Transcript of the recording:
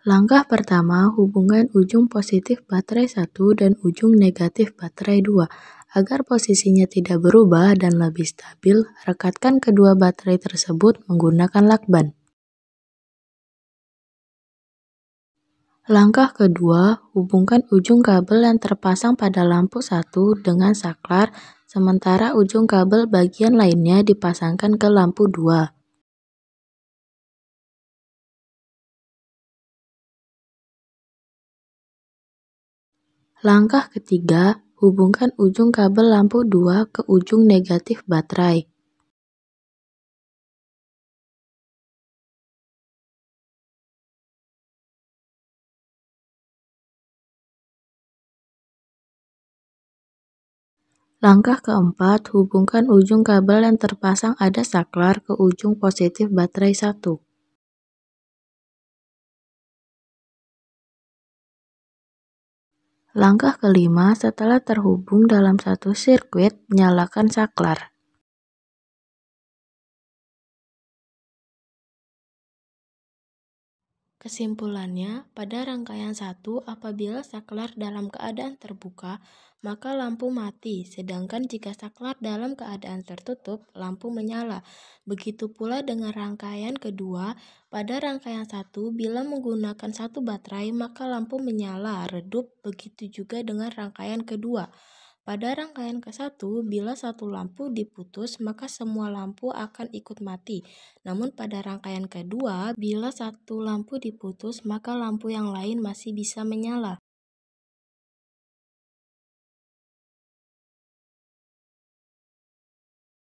Langkah pertama, hubungan ujung positif baterai 1 dan ujung negatif baterai 2. Agar posisinya tidak berubah dan lebih stabil, rekatkan kedua baterai tersebut menggunakan lakban. Langkah kedua, hubungkan ujung kabel yang terpasang pada lampu 1 dengan saklar, sementara ujung kabel bagian lainnya dipasangkan ke lampu 2. Langkah ketiga, hubungkan ujung kabel lampu 2 ke ujung negatif baterai. Langkah keempat, hubungkan ujung kabel yang terpasang ada saklar ke ujung positif baterai 1. Langkah kelima, setelah terhubung dalam satu sirkuit, nyalakan saklar. Kesimpulannya, pada rangkaian satu, apabila saklar dalam keadaan terbuka, maka lampu mati, sedangkan jika saklar dalam keadaan tertutup, lampu menyala. Begitu pula dengan rangkaian kedua, pada rangkaian satu, bila menggunakan satu baterai, maka lampu menyala, redup, begitu juga dengan rangkaian kedua. Pada rangkaian ke-1, bila satu lampu diputus, maka semua lampu akan ikut mati. Namun pada rangkaian ke kedua, bila satu lampu diputus, maka lampu yang lain masih bisa menyala.